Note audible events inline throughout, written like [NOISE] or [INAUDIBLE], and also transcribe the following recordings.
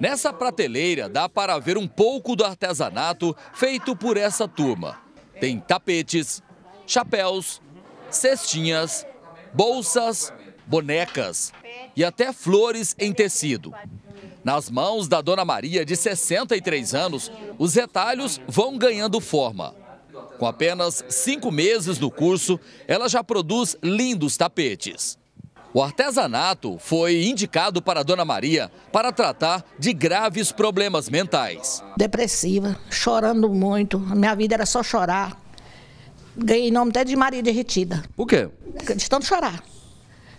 Nessa prateleira dá para ver um pouco do artesanato feito por essa turma. Tem tapetes, chapéus, cestinhas, bolsas, bonecas e até flores em tecido. Nas mãos da Dona Maria, de 63 anos, os retalhos vão ganhando forma. Com apenas cinco meses no curso, ela já produz lindos tapetes. O artesanato foi indicado para Dona Maria para tratar de graves problemas mentais. Depressiva, chorando muito, minha vida era só chorar. Ganhei nome até de Maria Derretida. O quê? De tanto chorar.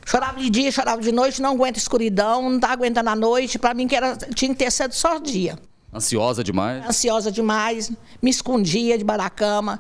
Chorava de dia, chorava de noite, não aguenta escuridão, não tá aguentando a noite. Para mim que era, tinha que ter sido só dia. Ansiosa demais? Ansiosa demais, me escondia debaixo da cama.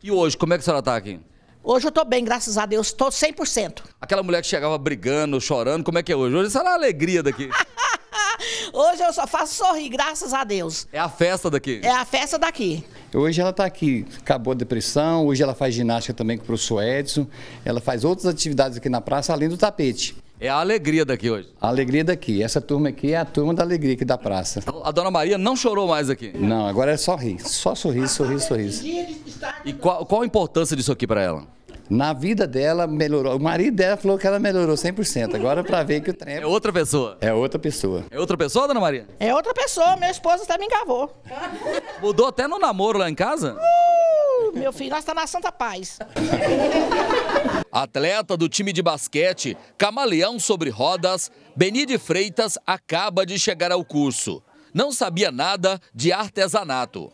E hoje, como é que a senhora está aqui? Hoje eu tô bem, graças a Deus, tô 100%. Aquela mulher que chegava brigando, chorando, como é que é hoje? Hoje será a alegria daqui. [LAUGHS] hoje eu só faço sorrir, graças a Deus. É a festa daqui. É a festa daqui. Hoje ela está aqui, acabou a depressão, hoje ela faz ginástica também com o professor Edson, ela faz outras atividades aqui na praça, além do tapete. É a alegria daqui hoje. A alegria daqui. Essa turma aqui é a turma da alegria aqui da praça. Então, a dona Maria não chorou mais aqui? Não, agora é só rir. Só sorriso, sorriso, sorriso. E qual, qual a importância disso aqui para ela? Na vida dela melhorou. O marido dela falou que ela melhorou 100%. Agora para ver que o trem é, é outra pessoa. É outra pessoa. É outra pessoa, dona Maria? É outra pessoa. Minha esposa até me encavou. Mudou até no namoro lá em casa? Uh! meu filho, nós estamos tá na Santa Paz. Atleta do time de basquete, camaleão sobre rodas, Benide Freitas acaba de chegar ao curso. Não sabia nada de artesanato.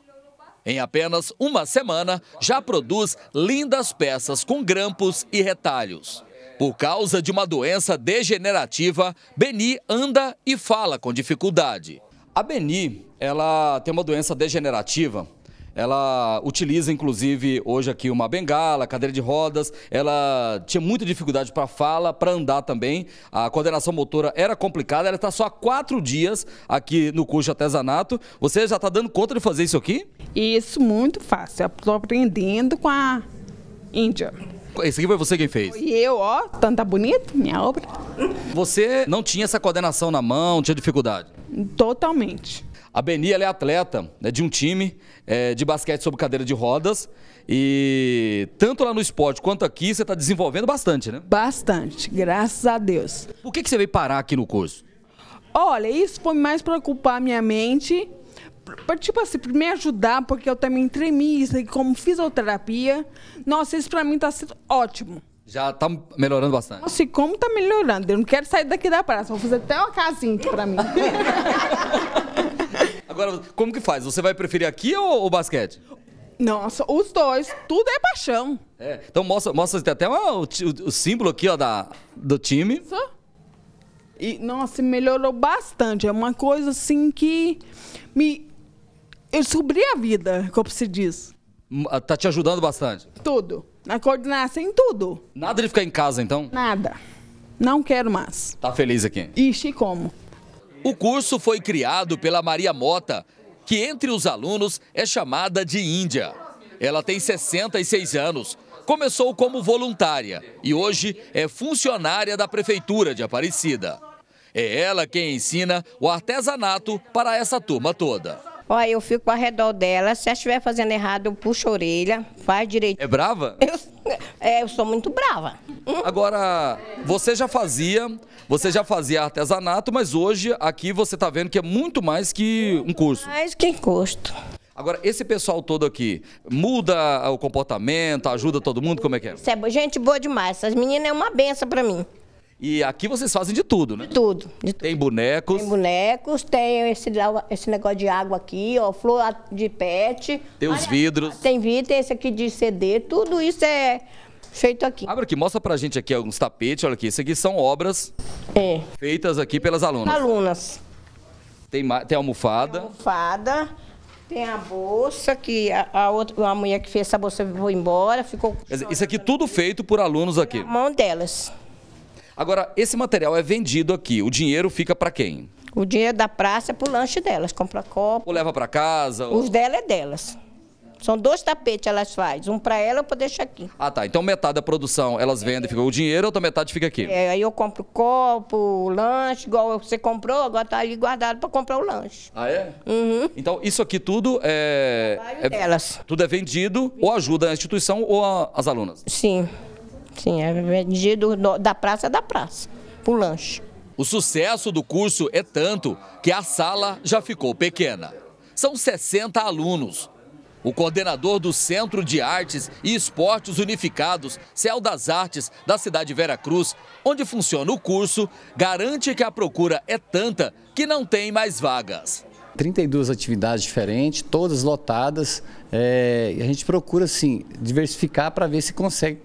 Em apenas uma semana, já produz lindas peças com grampos e retalhos. Por causa de uma doença degenerativa, Beni anda e fala com dificuldade. A Beni, ela tem uma doença degenerativa ela utiliza, inclusive, hoje aqui uma bengala, cadeira de rodas. Ela tinha muita dificuldade para fala, para andar também. A coordenação motora era complicada. Ela está só há quatro dias aqui no curso de artesanato. Você já está dando conta de fazer isso aqui? Isso, muito fácil. Estou aprendendo com a Índia. Esse aqui foi você quem fez? E eu, ó, tanto tá bonito, minha obra. Você não tinha essa coordenação na mão, tinha dificuldade? Totalmente. A Beni é atleta né, de um time é, de basquete sobre cadeira de rodas. E tanto lá no esporte quanto aqui, você está desenvolvendo bastante, né? Bastante, graças a Deus. Por que, que você veio parar aqui no curso? Olha, isso foi mais para ocupar minha mente, tipo assim, pra me ajudar, porque eu também tremista e como fisioterapia. Nossa, isso para mim está sendo ótimo. Já tá melhorando bastante. Nossa, e como tá melhorando? Eu não quero sair daqui da praça. Vou fazer até uma casinha aqui pra mim. [LAUGHS] Agora, como que faz? Você vai preferir aqui ou o basquete? Nossa, os dois. Tudo é paixão. É, então mostra, mostra tem até o, o, o, símbolo aqui, ó, da, do time. Isso. E, nossa, melhorou bastante. É uma coisa assim que me. Eu descobri a vida, como se diz. Ah, tá te ajudando bastante? Tudo. Na coordenação, em tudo. Nada de ficar em casa, então? Nada. Não quero mais. Tá feliz aqui? Ixi, como? O curso foi criado pela Maria Mota, que entre os alunos é chamada de Índia. Ela tem 66 anos, começou como voluntária e hoje é funcionária da Prefeitura de Aparecida. É ela quem ensina o artesanato para essa turma toda. Olha, eu fico ao redor dela. Se ela estiver fazendo errado, eu puxo a orelha, faz direito. É brava? Eu, é, eu sou muito brava. Hum? Agora, você já fazia, você já fazia artesanato, mas hoje aqui você está vendo que é muito mais que um curso. Mais que custo. Agora, esse pessoal todo aqui, muda o comportamento, ajuda todo mundo, como é que é? Isso é gente boa demais. Essas meninas é uma benção para mim. E aqui vocês fazem de tudo, né? De tudo, de tudo. Tem bonecos. Tem bonecos, tem esse, esse negócio de água aqui, ó, flor de pet. Tem os Olha, vidros. Tem vidro, tem esse aqui de CD, tudo isso é feito aqui. Abra aqui, mostra pra gente aqui alguns tapetes, olha aqui. Isso aqui são obras é. feitas aqui pelas alunas. Alunas. Tem, tem almofada. Tem almofada. Tem a bolsa, que a, a, outra, a mulher que fez essa bolsa foi embora, ficou... Isso aqui é tudo feito por alunos aqui? Na mão delas. Agora, esse material é vendido aqui, o dinheiro fica para quem? O dinheiro da praça é pro lanche delas, compra copo. Ou leva para casa? Ou... Os dela é delas. São dois tapetes elas fazem. Um para ela, eu deixar aqui. Ah, tá. Então metade da produção elas vendem, fica o dinheiro, outra metade fica aqui. É, aí eu compro copo, lanche, igual você comprou, agora tá ali guardado para comprar o lanche. Ah, é? Uhum. Então isso aqui tudo é... é delas. Tudo é vendido ou ajuda a instituição ou a, as alunas? Sim. Sim, é vendido da praça é da praça, pro lanche. O sucesso do curso é tanto que a sala já ficou pequena. São 60 alunos o coordenador do Centro de Artes e Esportes Unificados, Céu das Artes, da cidade de Vera Cruz, onde funciona o curso, garante que a procura é tanta que não tem mais vagas. 32 atividades diferentes, todas lotadas. É, a gente procura, assim, diversificar para ver se consegue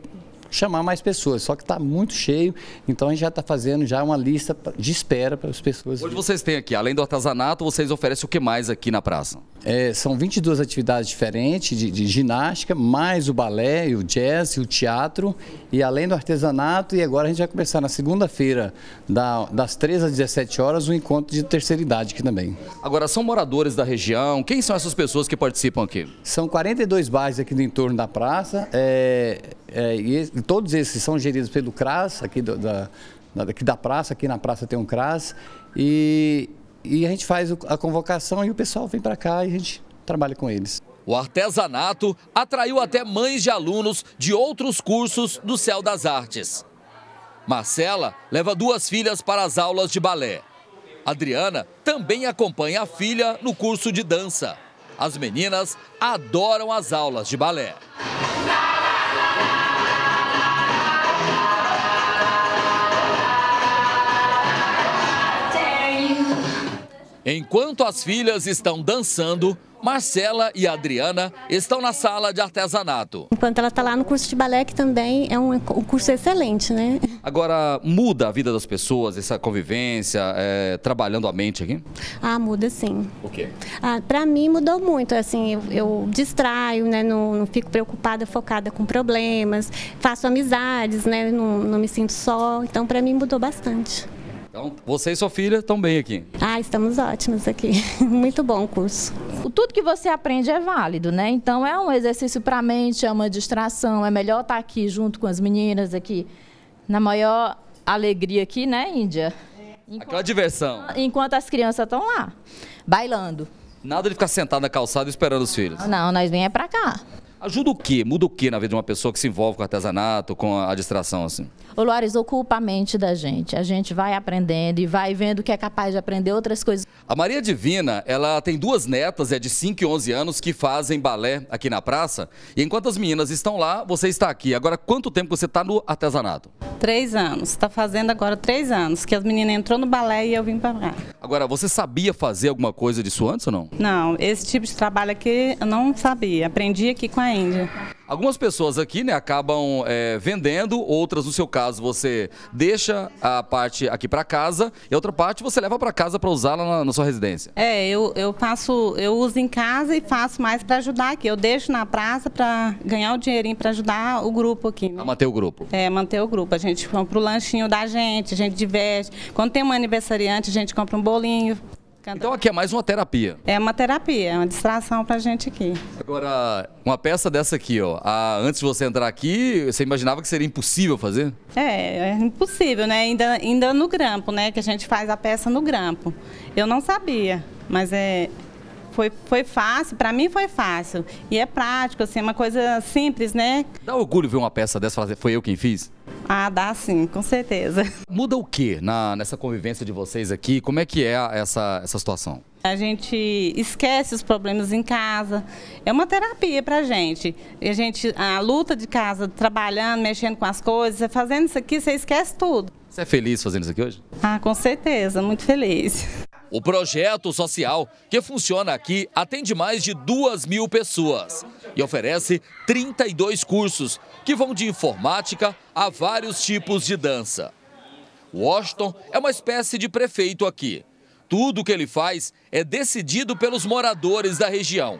chamar mais pessoas. Só que está muito cheio, então a gente já está fazendo já uma lista de espera para as pessoas. Hoje vocês têm aqui, além do artesanato, vocês oferecem o que mais aqui na praça? É, são 22 atividades diferentes de, de ginástica, mais o balé, o jazz, o teatro e além do artesanato. E agora a gente vai começar na segunda-feira, da, das 13 às 17 horas, o um encontro de terceira idade aqui também. Agora, são moradores da região? Quem são essas pessoas que participam aqui? São 42 bares aqui no entorno da praça. É, é, e, e, todos esses são geridos pelo CRAS, aqui do, da, aqui da praça, aqui na praça tem um CRAS. E, e a gente faz a convocação e o pessoal vem para cá e a gente trabalha com eles. O artesanato atraiu até mães de alunos de outros cursos do Céu das Artes. Marcela leva duas filhas para as aulas de balé. Adriana também acompanha a filha no curso de dança. As meninas adoram as aulas de balé. Enquanto as filhas estão dançando, Marcela e Adriana estão na sala de artesanato. Enquanto ela está lá no curso de balé, que também é um, curso excelente, né? Agora, muda a vida das pessoas, essa convivência, é, trabalhando a mente aqui? Ah, muda sim. O quê? Ah, Para mim mudou muito, assim, eu, eu distraio, né? Não, não, fico preocupada, focada com problemas, faço amizades, né? Não, não me sinto só, então para mim mudou bastante. Então, você e sua filha estão bem aqui? Ah, estamos ótimos aqui. [LAUGHS] Muito bom o curso. Tudo que você aprende é válido, né? Então, é um exercício para a mente, é uma distração. É melhor estar tá aqui junto com as meninas, aqui na maior alegria aqui, né, Índia? Enquanto, é. Aquela diversão. Enquanto as crianças estão lá, bailando. Nada de ficar sentado na calçada esperando os filhos. Não, nós vem é pra cá. Ajuda o quê? Muda o quê na vida de uma pessoa que se envolve com o artesanato, com a, distração, assim? Ô, Luares, ocupa a mente da gente. A gente vai aprendendo e vai vendo que é capaz de aprender outras coisas. A Maria Divina, ela tem duas netas, é de 5 e 11 anos, que fazem balé aqui na praça. E enquanto as meninas estão lá, você está aqui. Agora, quanto tempo você está no artesanato? Três anos. Está fazendo agora três anos, que as meninas entrou no balé e eu vim para cá. Agora, você sabia fazer alguma coisa disso antes ou não? Não, esse tipo de trabalho aqui eu não sabia. Aprendi aqui com a vende. Algumas pessoas aqui né, acabam é, vendendo, outras, no seu caso, você deixa a parte aqui para casa e outra parte você leva para casa para usá-la na, na, sua residência. É, eu, eu faço, eu uso em casa e faço mais para ajudar aqui. Eu deixo na praça para ganhar o dinheirinho para ajudar o grupo aqui. Né? manter o grupo. É, manter o grupo. A gente compra o lanchinho da gente, a gente diverte. Quando tem um aniversariante, a gente compra um bolinho, então aqui é mais uma terapia. É uma terapia, é uma distração pra gente aqui. Agora, uma peça dessa aqui, ó. A, ah, antes de você entrar aqui, você imaginava que seria impossível fazer? É, é impossível, né? Ainda, ainda no grampo, né? Que a gente faz a peça no grampo. Eu não sabia, mas é, foi, foi fácil, para mim foi fácil. E é prático, assim, é uma coisa simples, né? Dá orgulho ver uma peça dessa, assim, foi eu quem fiz? Ah, dá sim, com certeza. Muda o que na, nessa convivência de vocês aqui? Como é que é essa, essa situação? A gente esquece os problemas em casa. É uma terapia pra gente. E a gente, a luta de casa, trabalhando, mexendo com as coisas, fazendo isso aqui, você esquece tudo. Você é feliz fazendo isso aqui hoje? Ah, com certeza, muito feliz. O projeto social, que funciona aqui, atende mais de 2 mil pessoas e oferece 32 cursos, que vão de informática a vários tipos de dança. Washington é uma espécie de prefeito aqui. Tudo o que ele faz é decidido pelos moradores da região.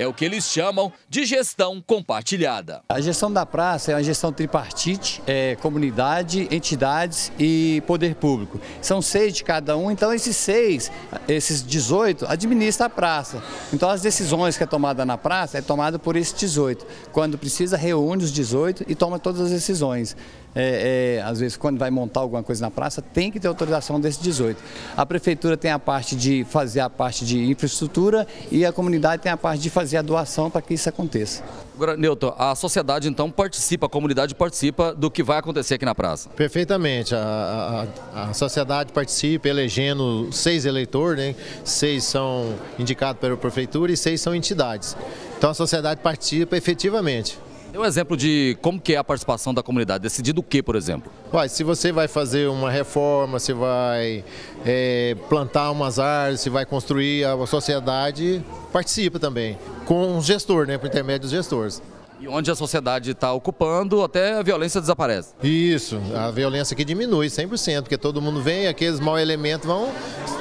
É o que eles chamam de gestão compartilhada. A gestão da praça é uma gestão tripartite, é, comunidade, entidades e poder público. São seis de cada um, então esses seis, esses 18, administra a praça. Então as decisões que é tomada na praça é tomada por esses 18. Quando precisa, reúne os 18 e toma todas as decisões é, é, às vezes quando vai montar alguma coisa na praça, tem que ter autorização desse 18. A prefeitura tem a parte de fazer a parte de infraestrutura e a comunidade tem a parte de fazer a doação para que isso aconteça. Agora, Newton, a sociedade então participa, a comunidade participa do que vai acontecer aqui na praça? Perfeitamente. A, a, a sociedade participa elegendo seis eleitores, né? seis são indicados pela prefeitura e seis são entidades. Então a sociedade participa efetivamente. Dê um exemplo de como que é a participação da comunidade, decidir do que, por exemplo? se você vai fazer uma reforma, se vai é, plantar umas árvores, se vai construir, a sociedade participa também, com né, o gestor, né, por intermédio dos gestores. E onde a sociedade está ocupando, até a violência desaparece. Isso, a violência aqui diminui 100%, porque todo mundo vem e aqueles maus elementos vão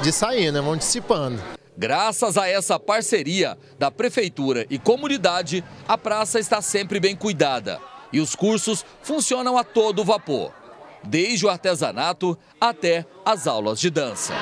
de sair, né, vão dissipando. Graças a essa parceria da prefeitura e comunidade, a praça está sempre bem cuidada e os cursos funcionam a todo vapor, desde o artesanato até as aulas de dança.